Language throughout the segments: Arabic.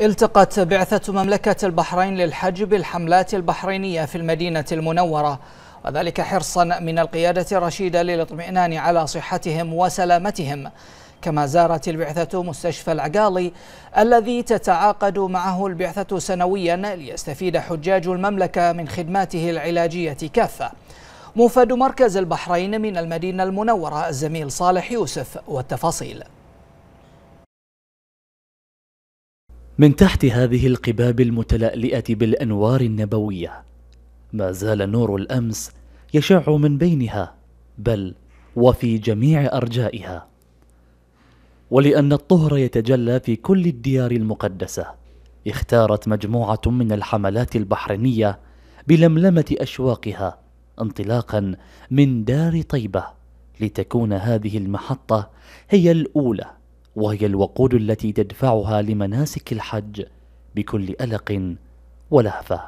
التقت بعثة مملكة البحرين للحج بالحملات البحرينية في المدينة المنورة وذلك حرصا من القيادة الرشيدة للاطمئنان على صحتهم وسلامتهم كما زارت البعثة مستشفى العقالي الذي تتعاقد معه البعثة سنويا ليستفيد حجاج المملكة من خدماته العلاجية كافة موفد مركز البحرين من المدينة المنورة الزميل صالح يوسف والتفاصيل من تحت هذه القباب المتلألئة بالأنوار النبوية ما زال نور الأمس يشع من بينها بل وفي جميع أرجائها ولأن الطهر يتجلى في كل الديار المقدسة اختارت مجموعة من الحملات البحرينية بلملمة أشواقها انطلاقا من دار طيبة لتكون هذه المحطة هي الأولى وهي الوقود التي تدفعها لمناسك الحج بكل ألق ولهفة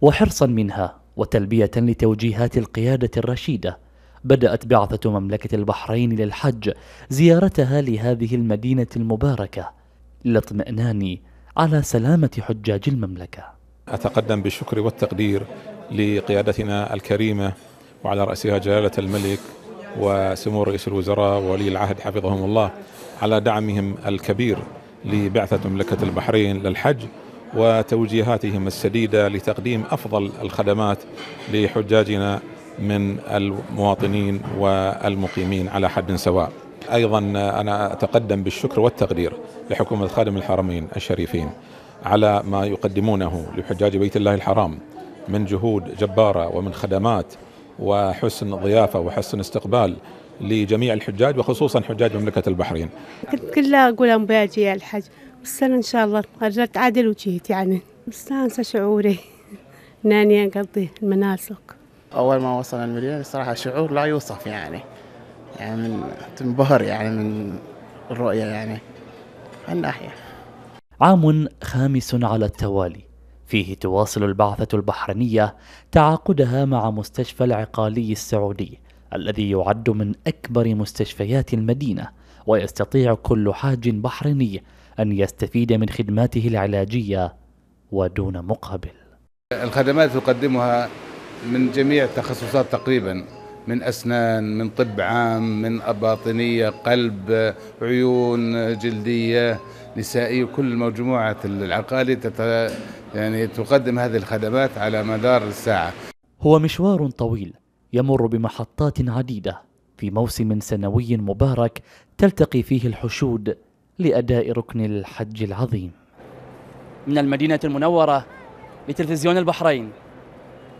وحرصا منها وتلبية لتوجيهات القيادة الرشيدة بدأت بعثة مملكة البحرين للحج زيارتها لهذه المدينة المباركة للاطمئنان على سلامة حجاج المملكة أتقدم بالشكر والتقدير لقيادتنا الكريمة وعلى رأسها جلالة الملك وسمو رئيس الوزراء وولي العهد حفظهم الله على دعمهم الكبير لبعثة مملكة البحرين للحج وتوجيهاتهم السديدة لتقديم أفضل الخدمات لحجاجنا من المواطنين والمقيمين على حد سواء أيضا أنا أتقدم بالشكر والتقدير لحكومة خادم الحرمين الشريفين على ما يقدمونه لحجاج بيت الله الحرام من جهود جبارة ومن خدمات وحسن ضيافه وحسن استقبال لجميع الحجاج وخصوصا حجاج مملكه البحرين. كنت كلها اقول مباجي يا الحج والسنه ان شاء الله رجعت عادل وجيت يعني مستانسه شعوري ناني اقضي المناسك. اول ما وصل المليون الصراحه شعور لا يوصف يعني يعني من تنبهر يعني من الرؤيه يعني هالناحيه. عام خامس على التوالي فيه تواصل البعثة البحرينية تعاقدها مع مستشفى العقالي السعودي الذي يعد من أكبر مستشفيات المدينة ويستطيع كل حاج بحريني أن يستفيد من خدماته العلاجية ودون مقابل الخدمات تقدمها من جميع التخصصات تقريبا من أسنان من طب عام من باطنية قلب عيون جلدية نسائي وكل مجموعة العقالي يعني تقدم هذه الخدمات على مدار الساعة هو مشوار طويل يمر بمحطات عديدة في موسم سنوي مبارك تلتقي فيه الحشود لأداء ركن الحج العظيم من المدينة المنورة لتلفزيون البحرين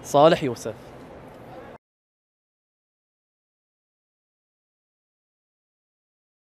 صالح يوسف